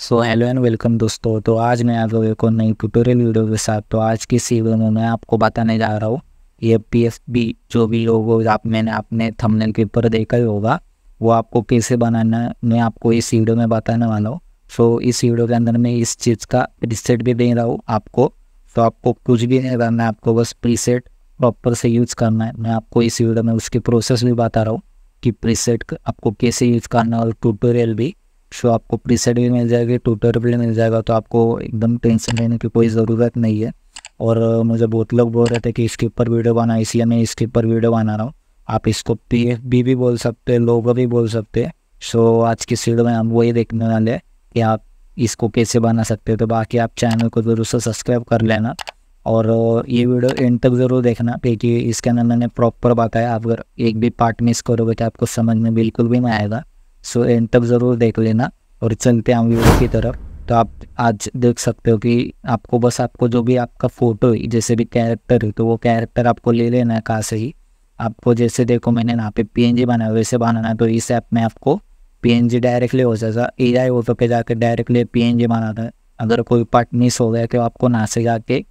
so hello and welcome दोस्तों तो आज मैं आप लोगों को नई ट्यूटोरियल वीडियो के साथ तो आज की वीडियो में मैं आपको बताने जा रहा हूँ ये पी एफ बी जो भी लोगो आप मैंने आपने थंबनेल के ऊपर देखा ही होगा वो आपको कैसे बनाना मैं आपको इस वीडियो में बताने वाला हूँ सो so, इस वीडियो के अंदर मैं इस चीज़ का प्रीसेट भी दे रहा हूँ आपको तो so, आपको कुछ भी नहीं करना है आपको बस प्रीसेट प्रॉपर से यूज़ करना है मैं आपको इस वीडियो में उसके प्रोसेस भी बता रहा हूँ कि प्रीसेट आपको कैसे यूज़ करना है और ट्यूटोरियल भी शो आपको प्रीसेट भी मिल जाएगी ट्यूटर भी मिल जाएगा तो आपको एकदम टेंशन लेने की कोई ज़रूरत नहीं है और मुझे बहुत लोग बोल रहे थे कि इसके ऊपर वीडियो बना इसलिए मैं इसके ऊपर वीडियो बना रहा हूँ आप इसको पी एफ बी भी बोल सकते हैं लोगो भी बोल सकते हैं सो आज की सीड में हम वही देखने वाले हैं कि आप इसको कैसे बना सकते हो तो बाकी आप चैनल को ज़रूर से सब्सक्राइब कर लेना और ये वीडियो एंड तक ज़रूर देखना क्योंकि इसके अंदर मैंने प्रॉपर बताया आप अगर एक भी पार्ट मिस करोगे तो आपको समझ में बिल्कुल भी नहीं आएगा सो एंड तक ज़रूर देख लेना और चलते हम वीडियो की तरफ तो आप आज देख सकते हो कि आपको बस आपको जो भी आपका फ़ोटो है जैसे भी कैरेक्टर है तो वो कैरेक्टर आपको ले लेना है कहाँ से ही आपको जैसे देखो मैंने यहाँ पे पीएनजी बनाया वैसे बनाना है तो इस ऐप में आपको पीएनजी डायरेक्टली हो जाएगा ए आई ऑटो पे जाकर डायरेक्टली पीएनजी बनाना है अगर कोई पार्ट मिस हो गया तो आपको ना से जाके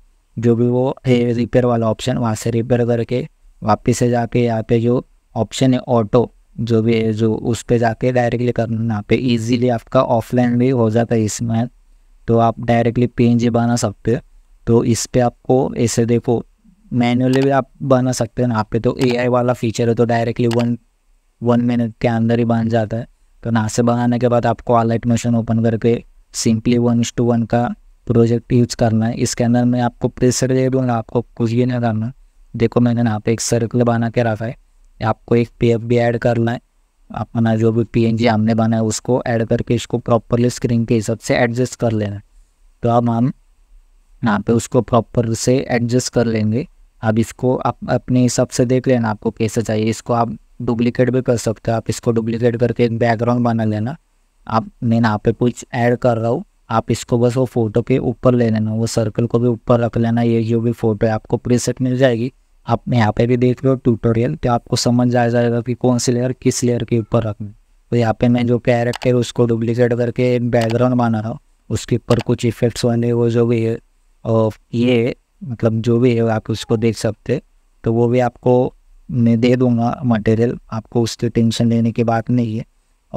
जो भी वो है रिपेयर वाला ऑप्शन वहाँ से रिपेयर करके वापस से जाके यहाँ पे जो ऑप्शन है ऑटो जो भी है जो उस पर जाके डायरेक्टली करना यहाँ पे इजीली आपका ऑफलाइन भी हो जाता है इसमें तो आप डायरेक्टली पी बना सकते हो तो इस पर आपको ऐसे देखो मैनुअली भी आप बना सकते हैं यहाँ पे तो ए वाला फीचर है तो डायरेक्टली वन वन मिनट के अंदर ही बन जाता है तो ना से बनाने के बाद आपको आलाइट मशीन ओपन करके सिंपली वन टू वन का प्रोजेक्ट यूज करना है इसके अंदर मैं आपको प्रेसर दे दूँगा आपको कुछ भी नहीं करना देखो मैंने ना पे एक सर्कल बना के रखा है आपको एक पी भी ऐड करना है अपना जो भी पी हमने बनाया उसको ऐड करके इसको प्रॉपरली स्क्रीन के हिसाब से एडजस्ट कर लेना तो अब हम यहाँ पे उसको प्रॉपर से एडजस्ट कर लेंगे अब इसको आप अपने हिसाब से देख लेना आपको कैसे चाहिए इसको आप डुप्लीकेट भी कर सकते हो आप इसको डुप्लीकेट करके एक बैकग्राउंड बना लेना आप मैं यहाँ पे कुछ ऐड कर रहा हूँ आप इसको बस वो फ़ोटो के ऊपर ले लेना वो सर्कल को भी ऊपर रख लेना ये जो भी फ़ोटो है आपको प्रीसेट मिल जाएगी आप यहाँ पे भी देख लो ट्यूटोरियल तो आपको समझ आ जाएगा कि कौन सी लेयर किस लेयर के ऊपर रखनी तो यहाँ पे मैं जो कैरेक्टर उसको डुप्लीकेट करके बैकग्राउंड बना रहा हूँ उसके ऊपर कुछ इफेक्ट्स वाले वो जो भी है और ये मतलब जो भी है आप उसको देख सकते तो वो भी आपको मैं दे दूंगा मटेरियल आपको उसकी टेंशन लेने की बात नहीं है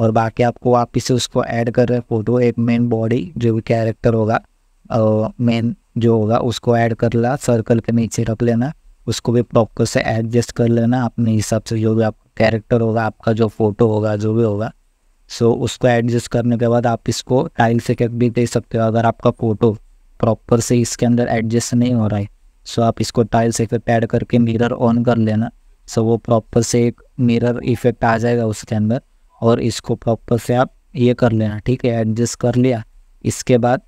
और बाकी आपको आप इसे उसको ऐड कर रहे हैं फ़ोटो एक मेन बॉडी जो भी कैरेक्टर होगा मेन जो होगा उसको ऐड कर ला सर्कल के नीचे रख लेना उसको भी प्रॉपर से एडजस्ट कर लेना अपने हिसाब से जो भी आपका कैरेक्टर होगा आपका जो फोटो होगा जो भी होगा सो उसको एडजस्ट करने के बाद आप इसको टाइल से कट भी दे सकते हो अगर आपका फ़ोटो प्रॉपर से इसके अंदर एडजस्ट नहीं हो रहा है सो आप इसको टाइल से ऐड करके मिरर ऑन कर लेना सो वो प्रॉपर से एक मिरर इफेक्ट आ जाएगा उसके अंदर और इसको प्रॉपर से आप ये कर लेना ठीक है एडजस्ट कर लिया इसके बाद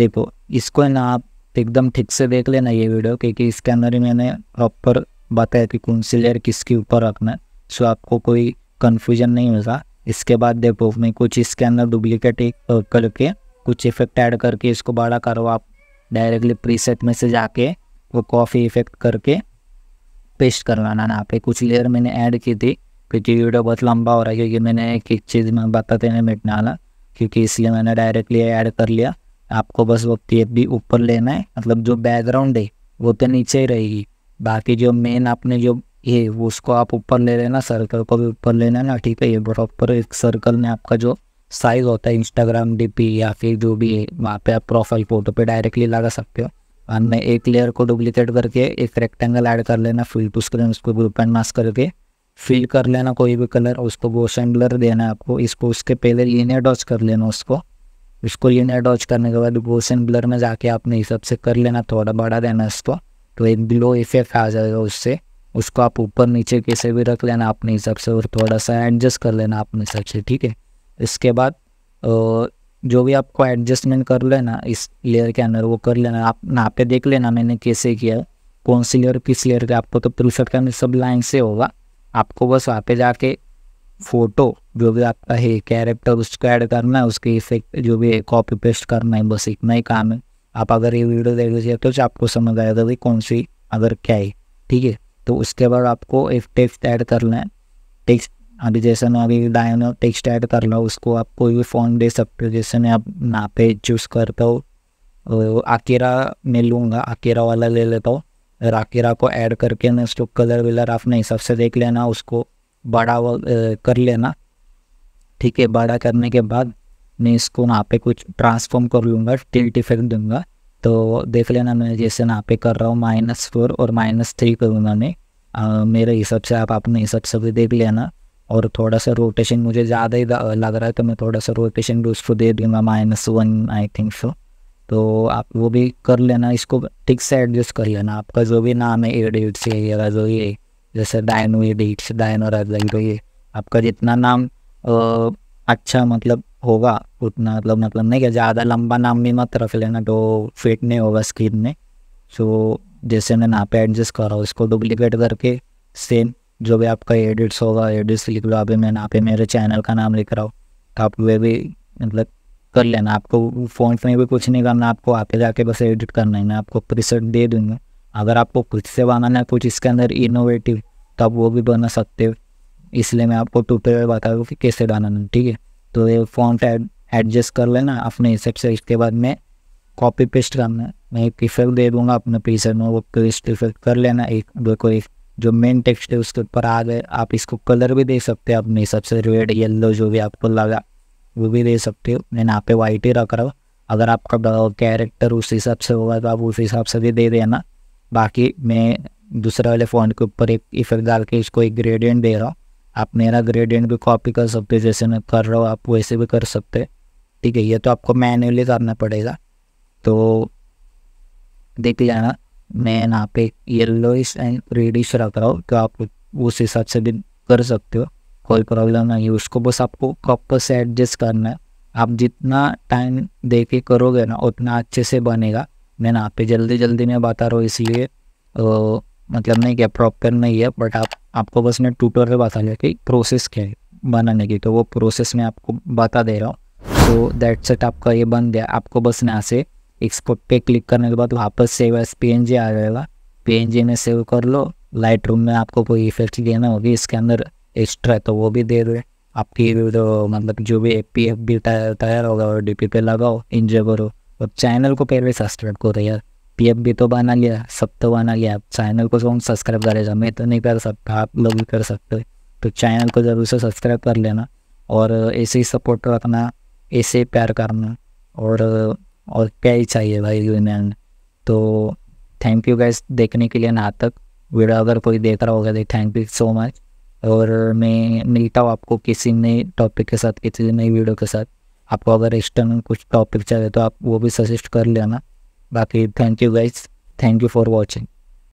देखो इसको ना आप एकदम ठीक से देख लेना ये वीडियो क्योंकि इसके अंदर ही मैंने प्रॉपर बताया कि कौन सी लेयर किसके ऊपर रखना है सो आपको कोई कन्फ्यूजन नहीं होगा इसके बाद देखो मैं कुछ इसके अंदर डुप्लीकेट करके कुछ इफेक्ट ऐड करके इसको बड़ा करो आप डायरेक्टली प्रीसेट में से जाके वो कॉफ़ी इफेक्ट करके पेस्ट करवाना ना पे कुछ लेयर मैंने ऐड की थी क्योंकि वीडियो बहुत लंबा हो रहा है क्योंकि मैंने एक एक चीज़ में बताते नहीं मिटने वाला क्योंकि इसलिए मैंने डायरेक्टली ऐड कर लिया आपको बस वो टेप भी ऊपर लेना है मतलब जो बैकग्राउंड है वो तो नीचे ही रहेगी बाकी जो मेन आपने जो ये वो उसको आप ऊपर ले लेना सर्कल को भी ऊपर लेना ना ठीक है ये प्रॉपर एक सर्कल में आपका जो साइज होता है इंस्टाग्राम डीपी या फिर जो भी है वहाँ पे आप प्रोफाइल फोटो पे डायरेक्टली लगा सकते हो और मैं एक लेयर को डुप्लीकेट करके एक रेक्टेंगल ऐड कर लेना फिल टू स्क्रीन उसको ग्रुप एंड मास्क करके फिल कर लेना कोई भी कलर उसको वो सेंडलर देना है आपको इसको उसके पहले लीनियर डॉच कर लेना उसको इसको लेना डॉच करने के बाद गोशन ब्लर में जाके आपने हिसाब से कर लेना थोड़ा बढ़ा देना इसको तो एक ब्लो इफेक्ट आ जाएगा उससे उसको आप ऊपर नीचे कैसे भी रख लेना अपने हिसाब से और थोड़ा सा एडजस्ट कर लेना अपने हिसाब से ठीक है इसके बाद जो भी आपको एडजस्टमेंट कर लेना इस लेयर के अंदर वो कर लेना आप ना पे देख लेना मैंने कैसे किया कौन सी लेयर किस लेयर का आपको तो के अंदर सब लाइन से होगा आपको बस वहाँ पे जाके फोटो जो भी आपका है कैरेक्टर उसको ऐड करना है उसके इफेक्ट जो भी है कॉपी पेस्ट करना है बस इतना ही काम है आप अगर ये वीडियो लीजिए तो आपको समझ आएगा था कौन सी अगर क्या है ठीक है तो उसके बाद आपको एक टेक्स्ट ऐड करना है टेक्स्ट अभी जैसे मैं अभी डायन टेक्स्ट ऐड कर लो उसको आप कोई भी फॉर्म दे सकते हो जैसे मैं आप ना पे चूज़ करता हूँ आकेरा मैं लूँगा आकेरा वाला ले लेता हूँ और आकेरा को ऐड करके ना उसको कलर विलर आपने हिसाब से देख लेना उसको बड़ा कर लेना ठीक है बड़ा करने के बाद मैं इसको वहाँ पे कुछ ट्रांसफॉर्म कर लूँगा टिल्ट इफेक्ट दूंगा तो देख लेना मैं जैसे यहाँ पे कर रहा हूँ माइनस फोर और माइनस थ्री करूँगा मैं आ, मेरे हिसाब से आप अपने हिसाब से भी देख लेना और थोड़ा सा रोटेशन मुझे ज़्यादा ही लग रहा है तो मैं थोड़ा सा रोटेशन भी उसको दे दूँगा minus one I think so तो आप वो भी कर लेना इसको ठीक से एडजस्ट कर लेना आपका जो भी नाम है एडिट्स है जो ये जैसे डायनो एडिट्स डायनो राजाइरो ये आपका जितना नाम अच्छा मतलब होगा उतना मतलब मतलब नहीं क्या ज़्यादा लंबा नाम भी मत रख लेना तो फिट नहीं होगा स्क्रीन में सो जैसे मैं यहाँ पे एडजस्ट करा उसको डुप्लीकेट करके सेम जो भी आपका एडिट्स होगा एडिट्स लिख लो अभी मैं यहाँ पे मेरे चैनल का नाम लिख रहा हूँ तो आप वे भी मतलब कर लेना आपको फोन में भी कुछ नहीं करना आपको आके जाके बस एडिट करना है मैं आपको प्रिसेट दे दूँगा अगर आपको कुछ से बनाना है कुछ इसके अंदर इनोवेटिव तो आप वो भी बना सकते हो इसलिए मैं आपको ट्यूटोरियल बता दूँ कि कैसे डालना है ठीक है तो ये फॉन्ट एडजस्ट कर लेना अपने हिसाब से इसके बाद में कॉपी पेस्ट करना मैं एक इफेक्ट दे दूंगा अपने पीसर में वो पेस्ट इफेक्ट कर लेना एक देखो एक जो मेन टेक्स्ट है उसके ऊपर आ गए आप इसको कलर भी दे सकते हो अपने हिसाब से रेड येल्लो जो भी आपको लगा वो भी दे सकते हो मैंने आप वाइट ही रख रहा हूँ अगर आपका कैरेक्टर उस हिसाब से होगा तो आप उस हिसाब से भी दे देना बाकी मैं दूसरे वाले फ़ोन के ऊपर एक इफेक्ट डाल के इसको एक ग्रेडियंट दे रहा हूँ आप मेरा ग्रेडियंट भी कॉपी कर सकते जैसे मैं कर रहा हूँ आप वैसे भी कर सकते ठीक है ये तो आपको मैन्युअली करना पड़ेगा तो देख जाना मैं यहाँ पे येल्लोइश एंड रेडिश रख रहा हूँ तो आप उस हिसाब से भी कर सकते हो कोई प्रॉब्लम नहीं है उसको बस आपको कॉपर से एडजस्ट करना है आप जितना टाइम दे के करोगे ना उतना अच्छे से बनेगा मैं यहाँ पे जल्दी जल्दी मैं बता रहा हूँ इसलिए मतलब नहीं क्या प्रॉपर नहीं है बट आप आपको बस मैं ट्यूटर पे बता दिया कि प्रोसेस क्या है बनाने की तो वो प्रोसेस मैं आपको बता दे रहा हूँ तो दैट सेट आपका ये बन गया आपको बस यहाँ से एक्सपोर्ट पे क्लिक करने के बाद वापस सेव एस पी आ जाएगा पी में सेव कर लो लाइट रूम में आपको कोई इफेक्ट देना होगी इसके अंदर एक्स्ट्रा तो वो भी दे दो आपकी तो मतलब जो भी ए पी एफ भी तैयार होगा और डी पी पे लगाओ इंजॉय करो और चैनल को पहले सब्सक्राइब करो यार पीएफ भी तो बना लिया सब तो बना लिया चैनल को तुम सब्सक्राइब करेगा मैं तो नहीं कर सकता आप लोग भी कर सकते हो तो चैनल को ज़रूर से सब्सक्राइब कर लेना और ऐसे ही सपोर्ट रखना ऐसे ही प्यार करना और और क्या ही चाहिए भाई यूनियन तो थैंक यू गैस देखने के लिए ना तक वीडियो अगर कोई देख रहा होगा तो थैंक यू सो मच और मैं मिलता हूँ आपको किसी नए टॉपिक के साथ किसी नई वीडियो के साथ आपको अगर एक्सटर्नल कुछ टॉपिक चाहिए तो आप वो भी सजेस्ट कर लेना बाकी thank you guys thank you for watching